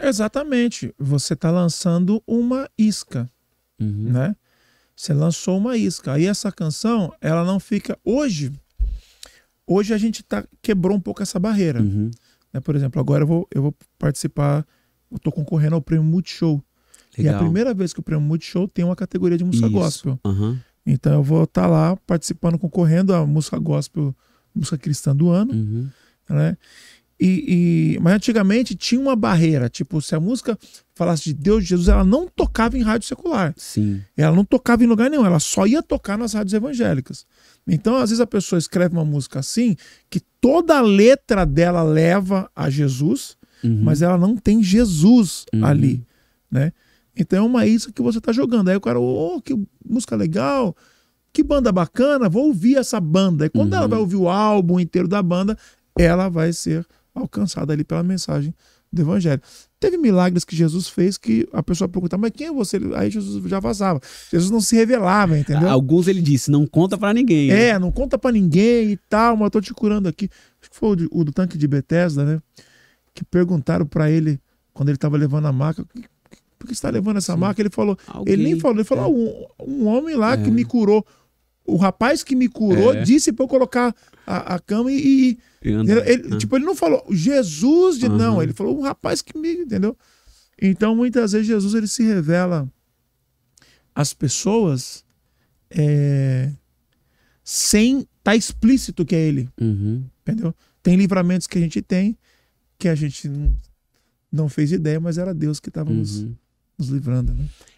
Exatamente. Você está lançando uma isca, uhum. né? Você lançou uma isca. Aí essa canção, ela não fica. Hoje, hoje a gente tá, quebrou um pouco essa barreira. Uhum. Né? Por exemplo, agora eu vou, eu vou participar, eu tô concorrendo ao Prêmio Multishow. Legal. E é a primeira vez que o Prêmio Multishow tem uma categoria de música Isso. gospel. Uhum. Então eu vou estar tá lá participando, concorrendo à música gospel, música cristã do ano. Uhum. Né? E, e, mas antigamente tinha uma barreira. Tipo, se a música falasse de Deus, de Jesus, ela não tocava em rádio secular. Sim. Ela não tocava em lugar nenhum, ela só ia tocar nas rádios evangélicas. Então, às vezes, a pessoa escreve uma música assim, que toda a letra dela leva a Jesus, uhum. mas ela não tem Jesus uhum. ali. né? Então é uma isca que você está jogando. Aí o cara, ô, oh, que música legal! Que banda bacana, vou ouvir essa banda. E quando uhum. ela vai ouvir o álbum inteiro da banda, ela vai ser alcançada ali pela mensagem do evangelho. Teve milagres que Jesus fez que a pessoa perguntava, mas quem é você? Aí Jesus já vazava. Jesus não se revelava, entendeu? Alguns ele disse, não conta para ninguém. Né? É, não conta para ninguém e tal, mas eu tô te curando aqui. Acho que foi o, o do tanque de Bethesda, né? Que perguntaram para ele, quando ele tava levando a maca, por que está levando essa Sim. maca? Ele falou, Alguém, ele nem falou, ele falou, é. um, um homem lá é. que me curou o rapaz que me curou é. disse para eu colocar a, a cama e. e ele, ele, ah. Tipo, ele não falou Jesus de uhum. não, ele falou o rapaz que me. Entendeu? Então, muitas vezes, Jesus ele se revela às pessoas é, sem estar tá explícito que é ele. Uhum. Entendeu? Tem livramentos que a gente tem que a gente não, não fez ideia, mas era Deus que estava uhum. nos, nos livrando. Né?